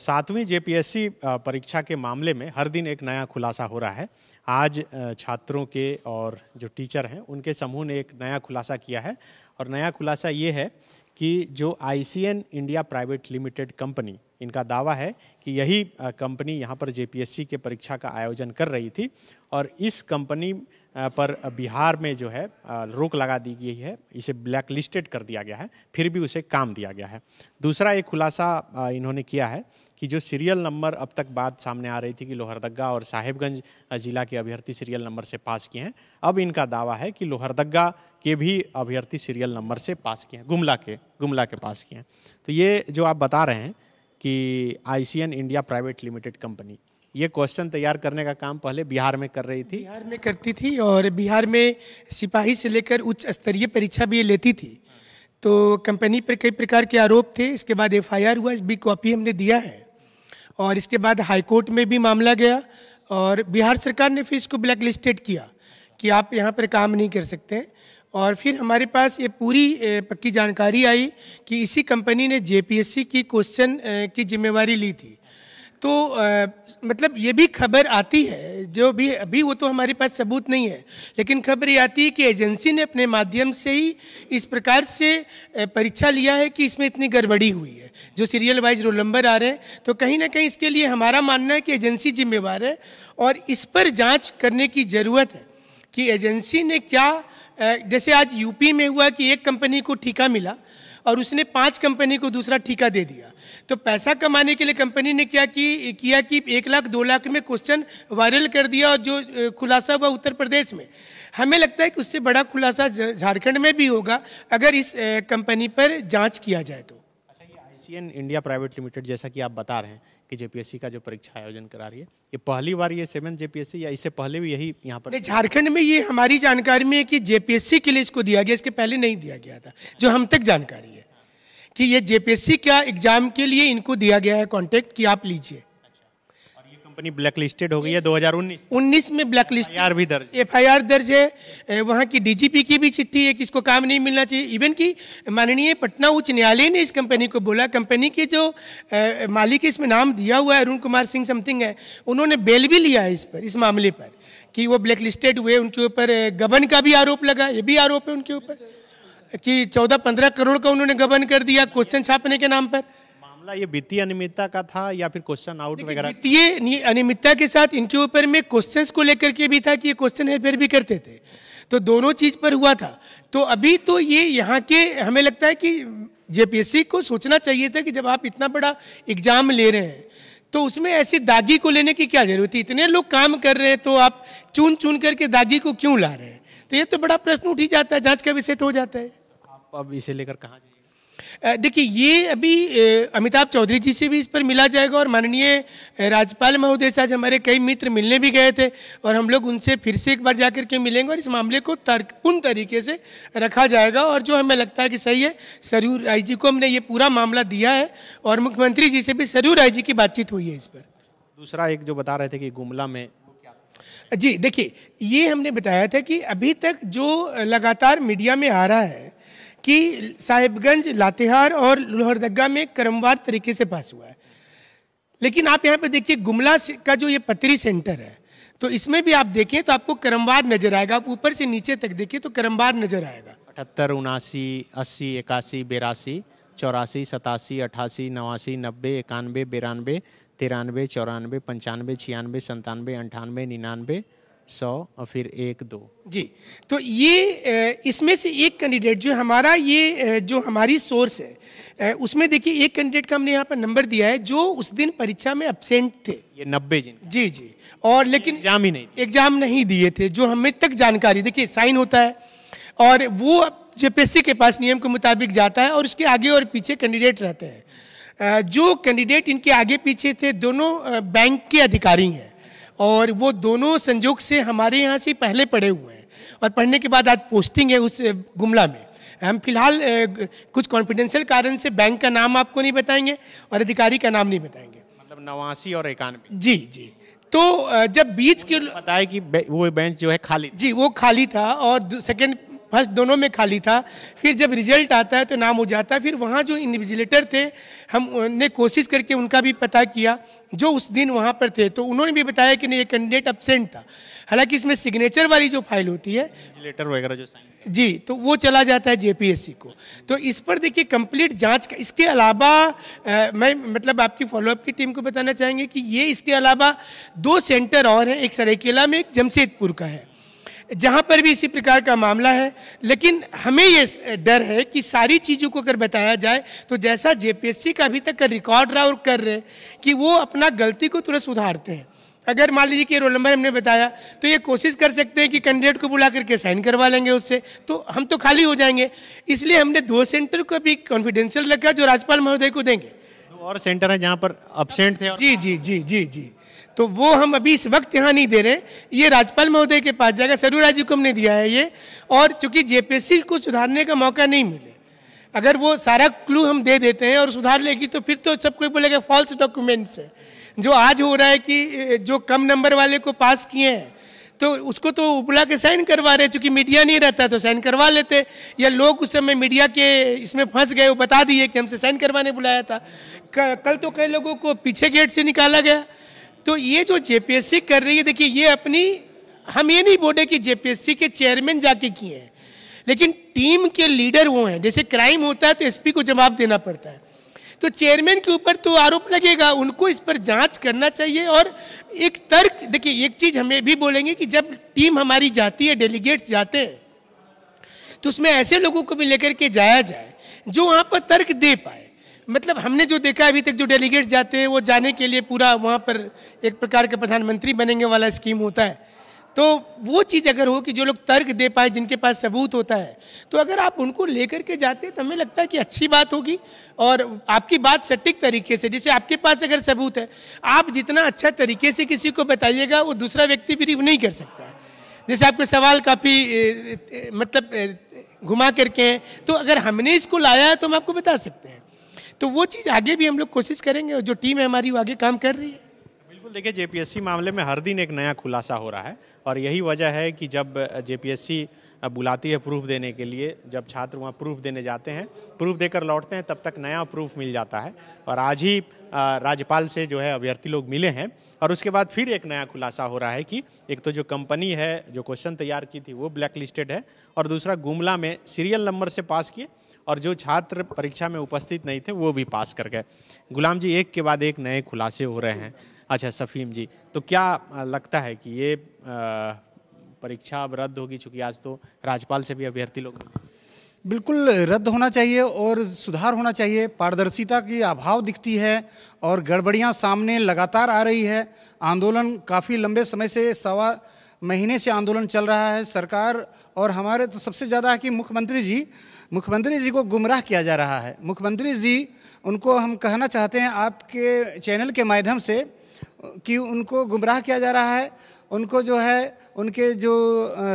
सातवीं जेपीएससी परीक्षा के मामले में हर दिन एक नया खुलासा हो रहा है आज छात्रों के और जो टीचर हैं उनके समूह ने एक नया खुलासा किया है और नया खुलासा ये है कि जो I India private limited company इनका दावा है कि यही कंपनी यहाँ पर जेपीएससी के परीक्षा का आयोजन कर रही थी और इस कंपनी पर बिहार में जो है रोक लगा दी गई है इसे ब्लैक लिस्टेड कर दिया गया है फिर भी उसे काम दिया गया है दूसरा एक खुलासा इन्होंने किया है कि जो सीरियल नंबर अब तक बात सामने आ रही थी कि लोहरदगा और साहेबगंज जिला के अभ्यर्थी सीरियल नंबर से पास किए हैं अब इनका दावा है कि लोहरदगा के भी अभ्यर्थी सीरियल नंबर से पास किए हैं गुमला के गुमला के पास किए हैं तो ये जो आप बता रहे हैं कि I India private limited company ये क्वेश्चन तैयार करने का काम पहले बिहार में कर रही थी बिहार में करती थी और बिहार में सिपाही से लेकर उच्च स्तरीय परीक्षा भी ये लेती थी तो कंपनी पर कई प्रकार के आरोप थे इसके बाद एफआईआर हुआ इस भी कॉपी हमने दिया है और इसके बाद हाईकोर्ट में भी मामला गया और बिहार सरकार ने फिर इसको ब्लैक लिस्टेड किया कि आप यहाँ पर काम नहीं कर सकते और फिर हमारे पास ये पूरी पक्की जानकारी आई कि इसी कंपनी ने जेपीएससी की क्वेश्चन की जिम्मेवारी ली थी तो आ, मतलब ये भी खबर आती है जो भी अभी वो तो हमारे पास सबूत नहीं है लेकिन खबर ये आती है कि एजेंसी ने अपने माध्यम से ही इस प्रकार से परीक्षा लिया है कि इसमें इतनी गड़बड़ी हुई है जो सीरियल वाइज रोल नंबर आ रहे हैं तो कहीं ना कहीं इसके लिए हमारा मानना है कि एजेंसी जिम्मेवार है और इस पर जाँच करने की ज़रूरत है कि एजेंसी ने क्या जैसे आज यूपी में हुआ कि एक कंपनी को ठीका मिला और उसने पांच कंपनी को दूसरा ठीका दे दिया तो पैसा कमाने के लिए कंपनी ने क्या कि, किया कि एक लाख दो लाख में क्वेश्चन वायरल कर दिया और जो खुलासा हुआ उत्तर प्रदेश में हमें लगता है कि उससे बड़ा खुलासा झारखंड में भी होगा अगर इस कंपनी पर जाँच किया जाए तो एन इंडिया प्राइवेट लिमिटेड जैसा कि आप बता रहे हैं कि जेपीएससी का जो परीक्षा आयोजन करा रही है ये पहली बार ये सेवन जेपीएससी या इससे पहले भी यही यहाँ पर झारखंड में ये हमारी जानकारी में है कि जेपीएससी के लिए इसको दिया गया इसके पहले नहीं दिया गया था जो हम तक जानकारी है कि ये जेपीएससी का एग्जाम के लिए इनको दिया गया है कॉन्टेक्ट कि आप लीजिए कंपनी हो गई है 2019 19 में ब्लैक लिस्ट एफ भी दर्ज एफ दर्ज है वहाँ की डीजीपी की भी चिट्ठी है कि इसको काम नहीं मिलना चाहिए इवन कि माननीय पटना उच्च न्यायालय ने इस कंपनी को बोला कंपनी के जो मालिक इसमें नाम दिया हुआ है अरुण कुमार सिंह समथिंग है उन्होंने बेल भी लिया है इस पर इस मामले पर कि वो ब्लैक लिस्टेड हुए उनके ऊपर गबन का भी आरोप लगा ये भी आरोप है उनके ऊपर कि चौदह पंद्रह करोड़ का उन्होंने गबन कर दिया क्वेश्चन छापने के नाम पर मामला ये वित्तीय अनियमितता का था या फिर क्वेश्चन आउट वगैरह वित्तीय अनियमितता के साथ इनके ऊपर में क्वेश्चन को लेकर के भी था कि ये क्वेश्चन फिर भी करते थे तो दोनों चीज पर हुआ था तो अभी तो ये यहाँ के हमें लगता है कि जेपीएससी को सोचना चाहिए था कि जब आप इतना बड़ा एग्जाम ले रहे हैं तो उसमें ऐसी दागी को लेने की क्या जरूरत है इतने लोग काम कर रहे हैं तो आप चुन चुन करके दागी को क्यों ला रहे हैं तो ये तो बड़ा प्रश्न उठ ही जाता है जांच का विषय तो हो जाता है अब इसे लेकर कहाँ जाइए देखिए ये अभी अमिताभ चौधरी जी से भी इस पर मिला जाएगा और माननीय राज्यपाल महोदय से आज हमारे कई मित्र मिलने भी गए थे और हम लोग उनसे फिर से एक बार जाकर के मिलेंगे और इस मामले को तर्कपूर्ण तरीके से रखा जाएगा और जो हमें लगता है कि सही है सरयू राय जी को हमने ये पूरा मामला दिया है और मुख्यमंत्री जी से भी सरयू राय जी की बातचीत हुई है इस पर दूसरा एक जो बता रहे थे कि गुमला में जी देखिए ये हमने बताया था कि अभी तक जो लगातार मीडिया में आ रहा है कि साहिबगंज लातेहार और लोहरदगा में क्रमवार तरीके से पास हुआ है लेकिन आप यहाँ पर देखिए गुमला का जो ये पतरी सेंटर है तो इसमें भी आप देखें तो आपको क्रमवार नजर आएगा आप ऊपर से नीचे तक देखिए तो क्रमवार नजर आएगा अठहत्तर उनासी अस्सी इक्यासी बेरासी चौरासी सतासी अठासी नवासी नब्बे इक्यानवे बिरानवे तिरानवे चौरानवे पंचानवे छियानवे संतानवे अंठानवे निन्यानवे सौ और फिर एक दो जी तो ये इसमें से एक कैंडिडेट जो हमारा ये जो हमारी सोर्स है उसमें देखिए एक कैंडिडेट का हमने यहाँ पर नंबर दिया है जो उस दिन परीक्षा में एबसेंट थे ये नब्बे जी जी जी और लेकिन एग्जाम ही नहीं एग्जाम नहीं दिए थे जो हमें तक जानकारी देखिए साइन होता है और वो जेपीएससी के पास नियम के मुताबिक जाता है और उसके आगे और पीछे कैंडिडेट रहते हैं जो कैंडिडेट इनके आगे पीछे थे दोनों बैंक के अधिकारी हैं और वो दोनों संजोग से हमारे यहाँ से पहले पढ़े हुए हैं और पढ़ने के बाद आज पोस्टिंग है उस गुमला में हम फिलहाल कुछ कॉन्फिडेंशियल कारण से बैंक का नाम आपको नहीं बताएंगे और अधिकारी का नाम नहीं बताएंगे मतलब नवासी और इक्यानवे जी जी तो जब बीच के बताया कि वो बेंच जो है खाली जी वो खाली था और सेकंड फर्स्ट दोनों में खाली था फिर जब रिजल्ट आता है तो नाम हो जाता है फिर वहाँ जो इन्विजिलेटर थे हम ने कोशिश करके उनका भी पता किया जो उस दिन वहाँ पर थे तो उन्होंने भी बताया कि नहीं ये कैंडिडेट अपसेंट था हालांकि इसमें सिग्नेचर वाली जो फाइल होती है लेटर वगैरह जो साइन जी तो वो चला जाता है जेपीएससी को तो इस पर देखिए कंप्लीट जांच का इसके अलावा आ, मैं मतलब आपकी फॉलोअप की टीम को बताना चाहेंगे कि ये इसके अलावा दो सेंटर और हैं एक सरायकेला में एक जमशेदपुर का है जहाँ पर भी इसी प्रकार का मामला है लेकिन हमें ये डर है कि सारी चीज़ों को अगर बताया जाए तो जैसा जे का अभी तक का रिकॉर्ड रहा और कर रहे कि वो अपना गलती को तुरंत सुधारते हैं अगर मान लीजिए कि रोल नंबर हमने बताया तो ये कोशिश कर सकते हैं कि कैंडिडेट को बुला करके साइन करवा लेंगे उससे तो हम तो खाली हो जाएंगे इसलिए हमने दो सेंटर को भी कॉन्फिडेंशियल रखा जो राज्यपाल महोदय को देंगे दो और सेंटर है जहाँ पर अपसेंट थे जी जी जी जी जी तो वो हम अभी इस वक्त यहाँ नहीं दे रहे ये राज्यपाल महोदय के पास जाएगा सरू जी को हमने दिया है ये और चूंकि जेपीएससी को सुधारने का मौका नहीं मिले अगर वो सारा क्लू हम दे देते हैं और सुधार लेगी तो फिर तो सब कोई बोलेगा फॉल्स डॉक्यूमेंट्स है जो आज हो रहा है कि जो कम नंबर वाले को पास किए हैं तो उसको तो बुला के साइन करवा रहे चूंकि मीडिया नहीं रहता तो साइन करवा लेते या लोग उस समय मीडिया के इसमें फंस गए वो बता दिए कि हमसे साइन करवाने बुलाया था कल तो कई लोगों को पीछे गेट से निकाला गया तो ये जो जेपीएससी कर रही है देखिए ये अपनी हम ये नहीं बोले कि जेपीएससी के चेयरमैन जाके किए हैं लेकिन टीम के लीडर वो हैं जैसे क्राइम होता है तो एसपी को जवाब देना पड़ता है तो चेयरमैन के ऊपर तो आरोप लगेगा उनको इस पर जांच करना चाहिए और एक तर्क देखिए एक चीज हमें भी बोलेंगे कि जब टीम हमारी जाती है डेलीगेट्स जाते हैं तो उसमें ऐसे लोगों को भी लेकर के जाया जाए जो वहाँ पर तर्क दे पाए मतलब हमने जो देखा अभी तक जो डेलीगेट जाते हैं वो जाने के लिए पूरा वहाँ पर एक प्रकार के प्रधानमंत्री बनेंगे वाला स्कीम होता है तो वो चीज़ अगर हो कि जो लोग तर्क दे पाए जिनके पास सबूत होता है तो अगर आप उनको लेकर के जाते हैं तो हमें लगता है कि अच्छी बात होगी और आपकी बात सटीक तरीके से जैसे आपके पास अगर सबूत है आप जितना अच्छा तरीके से किसी को बताइएगा वो दूसरा व्यक्ति बिलीव नहीं कर सकता है जैसे आपके सवाल काफ़ी मतलब घुमा करके हैं तो अगर हमने इसको लाया है तो हम आपको बता सकते हैं तो वो चीज़ आगे भी हम लोग कोशिश करेंगे और जो टीम है हमारी वो आगे काम कर रही है बिल्कुल देखिए जेपीएससी मामले में हर दिन एक नया खुलासा हो रहा है और यही वजह है कि जब जेपीएससी बुलाती है प्रूफ देने के लिए जब छात्र वहाँ प्रूफ देने जाते हैं प्रूफ देकर लौटते हैं तब तक नया प्रूफ मिल जाता है और आज ही राज्यपाल से जो है अभ्यर्थी लोग मिले हैं और उसके बाद फिर एक नया खुलासा हो रहा है कि एक तो जो कंपनी है जो क्वेश्चन तैयार की थी वो ब्लैक लिस्टेड है और दूसरा गुमला में सीरियल नंबर से पास किए और जो छात्र परीक्षा में उपस्थित नहीं थे वो भी पास कर गए गुलाम जी एक के बाद एक नए खुलासे हो रहे हैं अच्छा सफ़ीम जी तो क्या लगता है कि ये परीक्षा अब रद्द होगी चूँकि आज तो राज्यपाल से भी अभ्यर्थी लोग बिल्कुल रद्द होना चाहिए और सुधार होना चाहिए पारदर्शिता की अभाव दिखती है और गड़बड़ियां सामने लगातार आ रही है आंदोलन काफ़ी लंबे समय से सवा महीने से आंदोलन चल रहा है सरकार और हमारे तो सबसे ज़्यादा है कि मुख्यमंत्री जी मुख्यमंत्री जी को गुमराह किया जा रहा है मुख्यमंत्री जी उनको हम कहना चाहते हैं आपके चैनल के माध्यम से कि उनको गुमराह किया जा रहा है उनको जो है उनके जो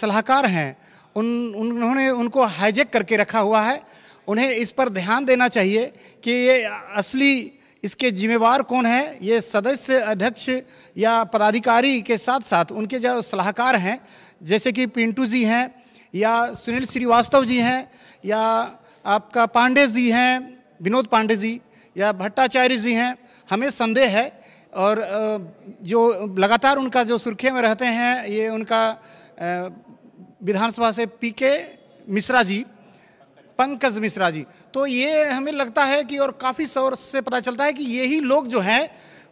सलाहकार हैं उन उन्होंने उनको हाईजेक करके रखा हुआ है उन्हें इस पर ध्यान देना चाहिए कि ये असली इसके जिम्मेवार कौन है ये सदस्य अध्यक्ष या पदाधिकारी के साथ साथ उनके जो सलाहकार हैं जैसे कि पिंटू जी हैं या सुनील श्रीवास्तव जी हैं या आपका पांडे जी हैं विनोद पांडे जी या भट्टाचार्य जी हैं हमें संदेह है और जो लगातार उनका जो सुर्खी में रहते हैं ये उनका विधानसभा से पी के मिश्रा जी पंकज मिश्रा जी तो ये हमें लगता है कि और काफ़ी शोर से पता चलता है कि यही लोग जो हैं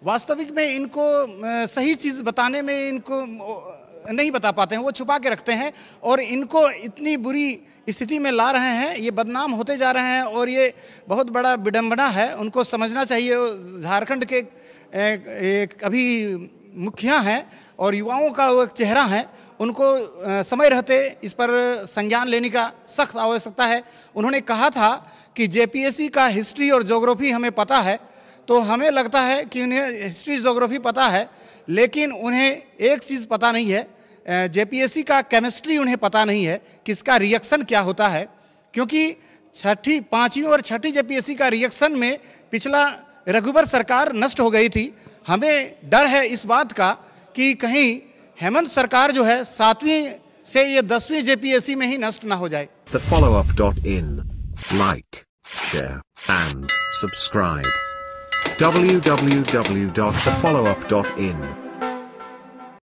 वास्तविक में इनको सही चीज़ बताने में इनको नहीं बता पाते हैं वो छुपा के रखते हैं और इनको इतनी बुरी स्थिति में ला रहे हैं ये बदनाम होते जा रहे हैं और ये बहुत बड़ा विडम्बना है उनको समझना चाहिए झारखंड के एक अभी मुखिया हैं और युवाओं का वो एक चेहरा है उनको समय रहते इस पर संज्ञान लेने का सख्त आवश्यकता है उन्होंने कहा था कि जे का हिस्ट्री और जोग्राफी हमें पता है तो हमें लगता है कि उन्हें हिस्ट्री जोग्राफी पता है लेकिन उन्हें एक चीज़ पता नहीं है जेपीएससी का केमिस्ट्री उन्हें पता नहीं है किसका रिएक्शन क्या होता है क्योंकि छठी पाँचवीं और छठी जेपीएससी का रिएक्शन में पिछला रघुबर सरकार नष्ट हो गई थी हमें डर है इस बात का कि कहीं हेमंत सरकार जो है सातवीं से ये दसवीं जेपीएससी में ही नष्ट ना हो जाए फॉलो www.thefollowup.in